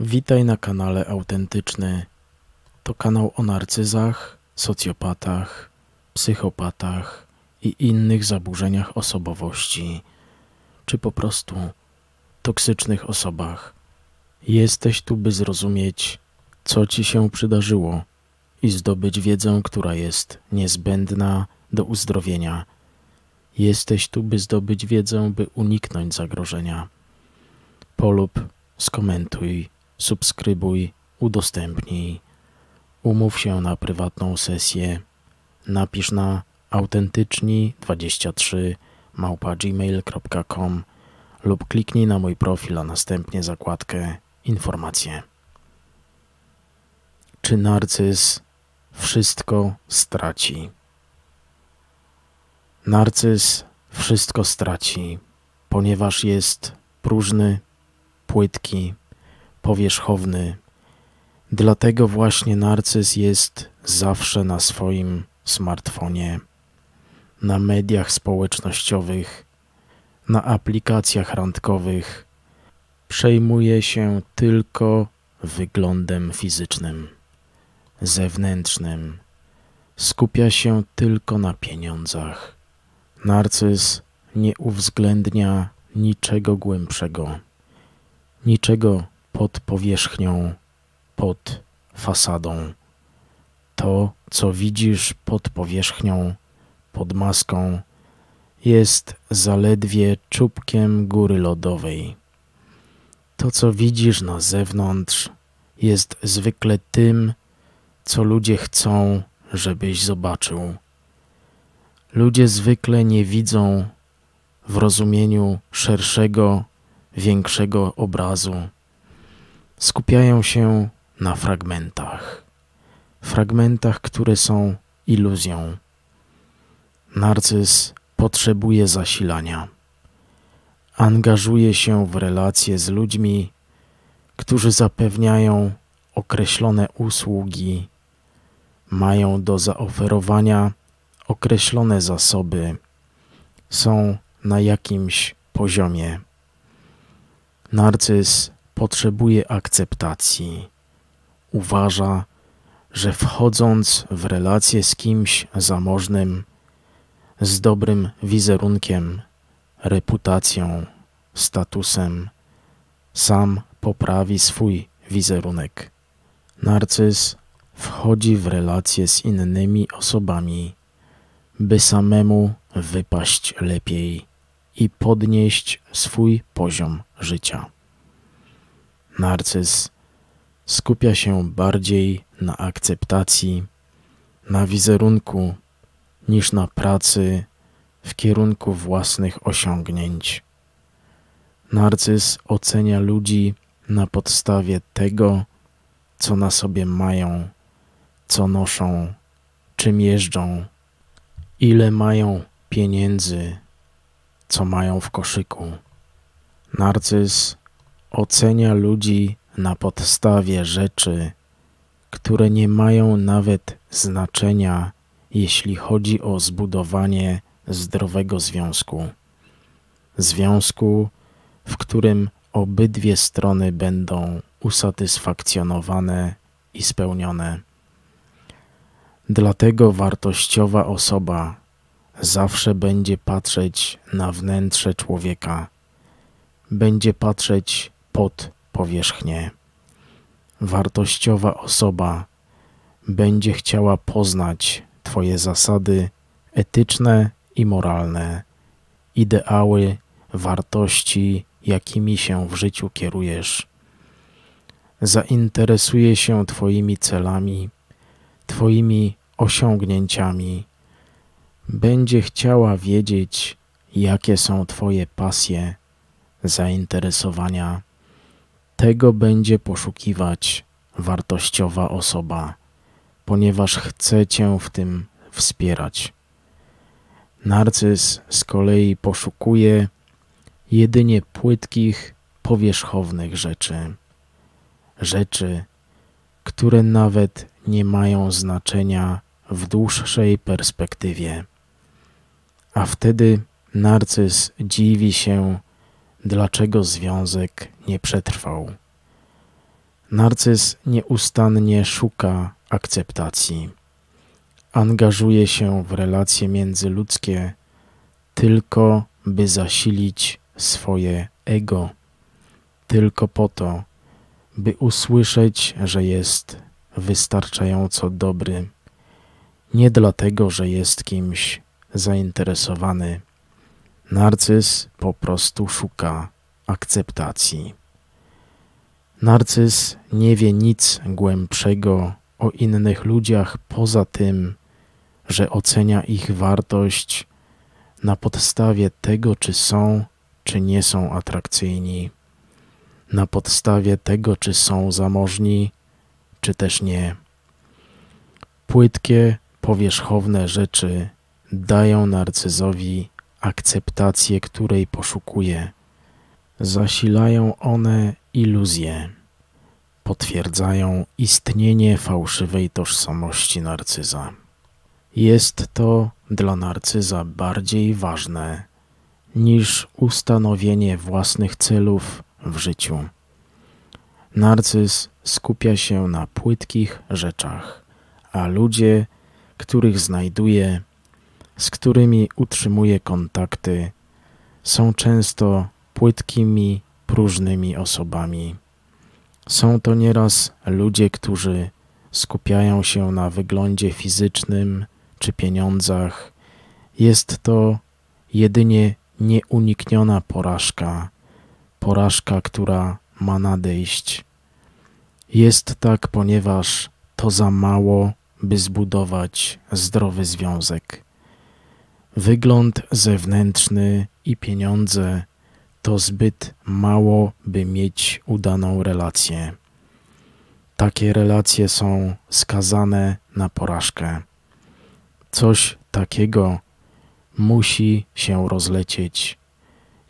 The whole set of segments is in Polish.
Witaj na kanale Autentyczny. To kanał o narcyzach, socjopatach, psychopatach i innych zaburzeniach osobowości, czy po prostu toksycznych osobach. Jesteś tu, by zrozumieć, co ci się przydarzyło i zdobyć wiedzę, która jest niezbędna do uzdrowienia. Jesteś tu, by zdobyć wiedzę, by uniknąć zagrożenia. Polub, skomentuj subskrybuj, udostępnij, umów się na prywatną sesję, napisz na autentyczni23 małpa.gmail.com lub kliknij na mój profil, a następnie zakładkę Informacje. Czy narcyz wszystko straci? Narcyz wszystko straci, ponieważ jest próżny, płytki, powierzchowny. Dlatego właśnie narcyz jest zawsze na swoim smartfonie, na mediach społecznościowych, na aplikacjach randkowych. Przejmuje się tylko wyglądem fizycznym, zewnętrznym. Skupia się tylko na pieniądzach. Narcyz nie uwzględnia niczego głębszego, niczego pod powierzchnią, pod fasadą. To, co widzisz pod powierzchnią, pod maską, jest zaledwie czubkiem góry lodowej. To, co widzisz na zewnątrz, jest zwykle tym, co ludzie chcą, żebyś zobaczył. Ludzie zwykle nie widzą w rozumieniu szerszego, większego obrazu skupiają się na fragmentach. Fragmentach, które są iluzją. Narcyz potrzebuje zasilania. Angażuje się w relacje z ludźmi, którzy zapewniają określone usługi, mają do zaoferowania określone zasoby, są na jakimś poziomie. Narcyz potrzebuje akceptacji. Uważa, że wchodząc w relacje z kimś zamożnym, z dobrym wizerunkiem, reputacją, statusem, sam poprawi swój wizerunek. Narcyz wchodzi w relacje z innymi osobami, by samemu wypaść lepiej i podnieść swój poziom życia narcyz skupia się bardziej na akceptacji, na wizerunku niż na pracy w kierunku własnych osiągnięć. Narcyz ocenia ludzi na podstawie tego, co na sobie mają, co noszą, czym jeżdżą, ile mają pieniędzy, co mają w koszyku. Narcyz ocenia ludzi na podstawie rzeczy, które nie mają nawet znaczenia, jeśli chodzi o zbudowanie zdrowego związku. Związku, w którym obydwie strony będą usatysfakcjonowane i spełnione. Dlatego wartościowa osoba zawsze będzie patrzeć na wnętrze człowieka, będzie patrzeć pod powierzchnię. Wartościowa osoba będzie chciała poznać Twoje zasady etyczne i moralne, ideały, wartości, jakimi się w życiu kierujesz. Zainteresuje się Twoimi celami, Twoimi osiągnięciami. Będzie chciała wiedzieć, jakie są Twoje pasje, zainteresowania tego będzie poszukiwać wartościowa osoba, ponieważ chce cię w tym wspierać. Narcyz z kolei poszukuje jedynie płytkich, powierzchownych rzeczy. Rzeczy, które nawet nie mają znaczenia w dłuższej perspektywie. A wtedy narcyz dziwi się, dlaczego związek nie przetrwał. Narcyz nieustannie szuka akceptacji. Angażuje się w relacje międzyludzkie tylko by zasilić swoje ego, tylko po to, by usłyszeć, że jest wystarczająco dobry, nie dlatego, że jest kimś zainteresowany. Narcyz po prostu szuka akceptacji. Narcyz nie wie nic głębszego o innych ludziach poza tym, że ocenia ich wartość na podstawie tego, czy są, czy nie są atrakcyjni, na podstawie tego, czy są zamożni, czy też nie. Płytkie, powierzchowne rzeczy dają narcyzowi akceptację, której poszukuje. Zasilają one iluzję. Potwierdzają istnienie fałszywej tożsamości narcyza. Jest to dla narcyza bardziej ważne niż ustanowienie własnych celów w życiu. Narcyz skupia się na płytkich rzeczach, a ludzie, których znajduje, z którymi utrzymuje kontakty, są często płytkimi, próżnymi osobami. Są to nieraz ludzie, którzy skupiają się na wyglądzie fizycznym czy pieniądzach. Jest to jedynie nieunikniona porażka, porażka, która ma nadejść. Jest tak, ponieważ to za mało, by zbudować zdrowy związek. Wygląd zewnętrzny i pieniądze to zbyt mało, by mieć udaną relację. Takie relacje są skazane na porażkę. Coś takiego musi się rozlecieć.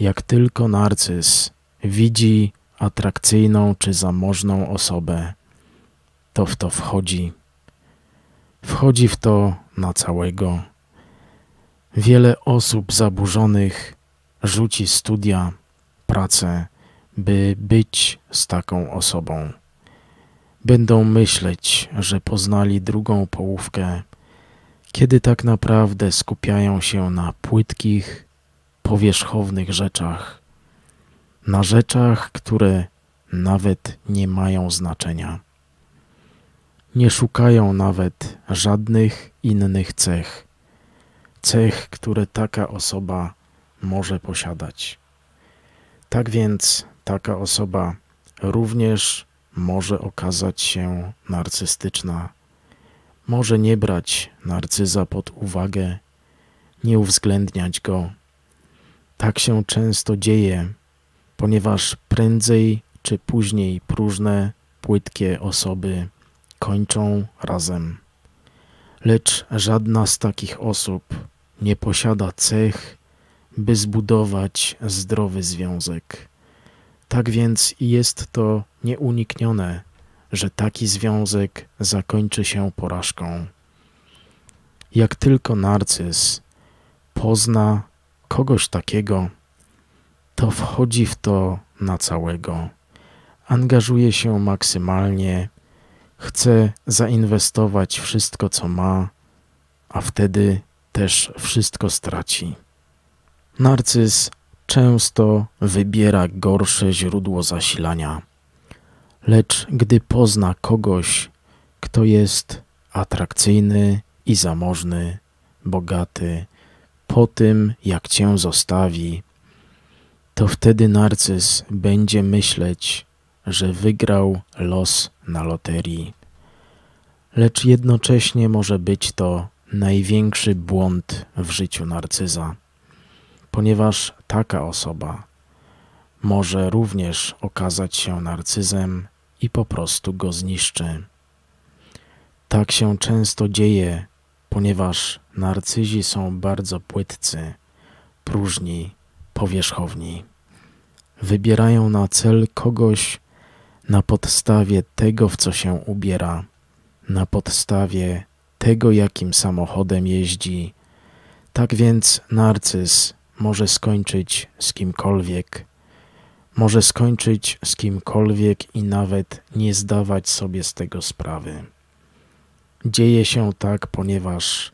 Jak tylko narcyz widzi atrakcyjną czy zamożną osobę, to w to wchodzi. Wchodzi w to na całego. Wiele osób zaburzonych rzuci studia, pracę, by być z taką osobą. Będą myśleć, że poznali drugą połówkę, kiedy tak naprawdę skupiają się na płytkich, powierzchownych rzeczach, na rzeczach, które nawet nie mają znaczenia. Nie szukają nawet żadnych innych cech cech, które taka osoba może posiadać. Tak więc taka osoba również może okazać się narcystyczna, może nie brać narcyza pod uwagę, nie uwzględniać go. Tak się często dzieje, ponieważ prędzej czy później próżne, płytkie osoby kończą razem. Lecz żadna z takich osób nie posiada cech, by zbudować zdrowy związek. Tak więc jest to nieuniknione, że taki związek zakończy się porażką. Jak tylko narcyz pozna kogoś takiego, to wchodzi w to na całego. Angażuje się maksymalnie, chce zainwestować wszystko, co ma, a wtedy też wszystko straci. Narcyz często wybiera gorsze źródło zasilania, lecz gdy pozna kogoś, kto jest atrakcyjny i zamożny, bogaty, po tym jak cię zostawi, to wtedy narcyz będzie myśleć, że wygrał los na loterii. Lecz jednocześnie może być to największy błąd w życiu narcyza, ponieważ taka osoba może również okazać się narcyzem i po prostu go zniszczy. Tak się często dzieje, ponieważ narcyzi są bardzo płytcy, próżni, powierzchowni. Wybierają na cel kogoś na podstawie tego, w co się ubiera, na podstawie tego, jakim samochodem jeździ. Tak więc narcyz może skończyć z kimkolwiek. Może skończyć z kimkolwiek i nawet nie zdawać sobie z tego sprawy. Dzieje się tak, ponieważ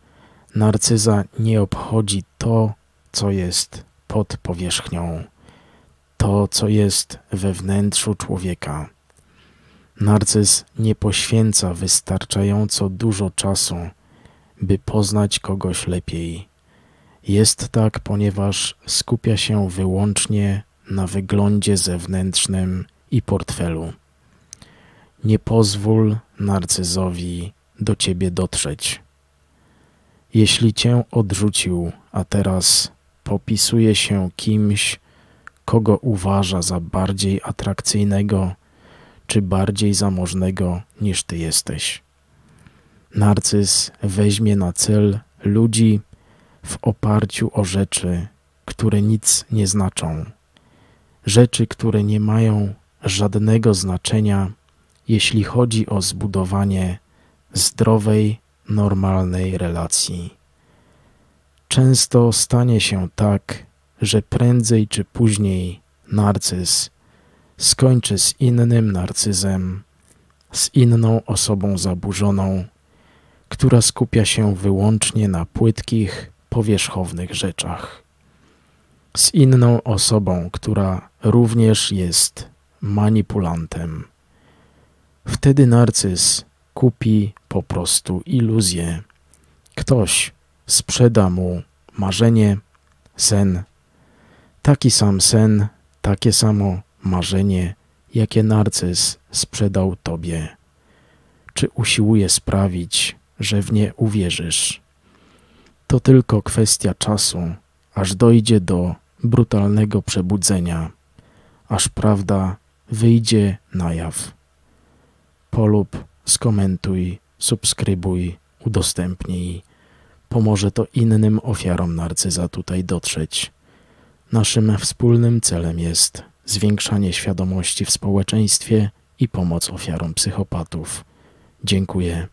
narcyza nie obchodzi to, co jest pod powierzchnią, to, co jest we wnętrzu człowieka. Narcyz nie poświęca wystarczająco dużo czasu, by poznać kogoś lepiej. Jest tak, ponieważ skupia się wyłącznie na wyglądzie zewnętrznym i portfelu. Nie pozwól narcyzowi do ciebie dotrzeć. Jeśli cię odrzucił, a teraz popisuje się kimś, kogo uważa za bardziej atrakcyjnego, czy bardziej zamożnego niż ty jesteś. Narcyz weźmie na cel ludzi w oparciu o rzeczy, które nic nie znaczą, rzeczy, które nie mają żadnego znaczenia, jeśli chodzi o zbudowanie zdrowej, normalnej relacji. Często stanie się tak, że prędzej czy później narcyz skończy z innym narcyzem, z inną osobą zaburzoną, która skupia się wyłącznie na płytkich, powierzchownych rzeczach. Z inną osobą, która również jest manipulantem. Wtedy narcyz kupi po prostu iluzję. Ktoś sprzeda mu marzenie, sen, taki sam sen, takie samo marzenie, jakie narcyz sprzedał tobie? Czy usiłuje sprawić, że w nie uwierzysz? To tylko kwestia czasu, aż dojdzie do brutalnego przebudzenia, aż prawda wyjdzie na jaw. Polub, skomentuj, subskrybuj, udostępnij. Pomoże to innym ofiarom narcyza tutaj dotrzeć. Naszym wspólnym celem jest zwiększanie świadomości w społeczeństwie i pomoc ofiarom psychopatów. Dziękuję.